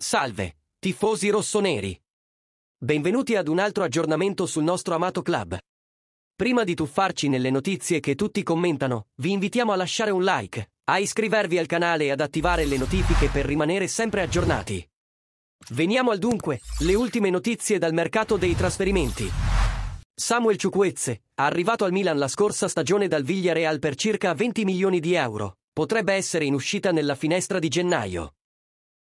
Salve, tifosi rossoneri! Benvenuti ad un altro aggiornamento sul nostro amato club. Prima di tuffarci nelle notizie che tutti commentano, vi invitiamo a lasciare un like, a iscrivervi al canale e ad attivare le notifiche per rimanere sempre aggiornati. Veniamo al dunque, le ultime notizie dal mercato dei trasferimenti. Samuel Ciucuezze, arrivato al Milan la scorsa stagione dal Villareal per circa 20 milioni di euro, potrebbe essere in uscita nella finestra di gennaio.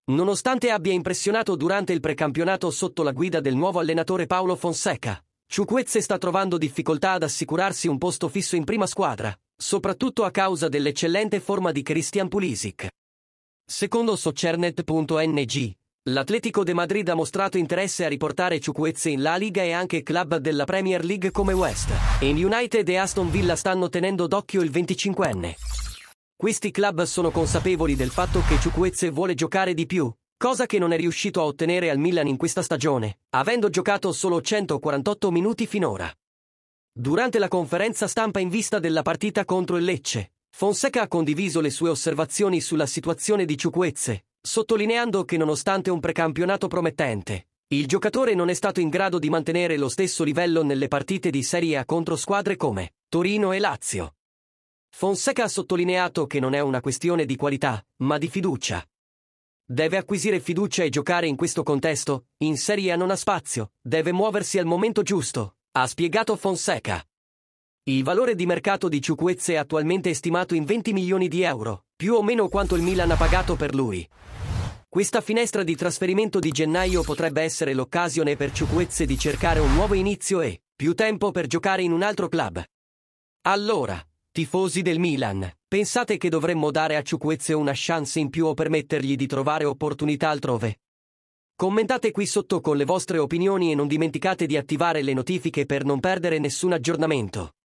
Nonostante abbia impressionato durante il precampionato sotto la guida del nuovo allenatore Paolo Fonseca, Ciuquezze sta trovando difficoltà ad assicurarsi un posto fisso in prima squadra, soprattutto a causa dell'eccellente forma di Christian Pulisic. Secondo Socernet.ng, l'Atletico de Madrid ha mostrato interesse a riportare Ciuquezze in La Liga e anche club della Premier League come West. In United e Aston Villa stanno tenendo d'occhio il 25enne. Questi club sono consapevoli del fatto che Ciucuezze vuole giocare di più, cosa che non è riuscito a ottenere al Milan in questa stagione, avendo giocato solo 148 minuti finora. Durante la conferenza stampa in vista della partita contro il Lecce, Fonseca ha condiviso le sue osservazioni sulla situazione di Ciucuezze, sottolineando che nonostante un precampionato promettente, il giocatore non è stato in grado di mantenere lo stesso livello nelle partite di Serie A contro squadre come Torino e Lazio. Fonseca ha sottolineato che non è una questione di qualità, ma di fiducia. Deve acquisire fiducia e giocare in questo contesto, in Serie A non ha spazio, deve muoversi al momento giusto, ha spiegato Fonseca. Il valore di mercato di Ciucuezze è attualmente stimato in 20 milioni di euro, più o meno quanto il Milan ha pagato per lui. Questa finestra di trasferimento di gennaio potrebbe essere l'occasione per Ciucuezze di cercare un nuovo inizio e più tempo per giocare in un altro club. Allora, Tifosi del Milan, pensate che dovremmo dare a Ciuquezze una chance in più o permettergli di trovare opportunità altrove? Commentate qui sotto con le vostre opinioni e non dimenticate di attivare le notifiche per non perdere nessun aggiornamento.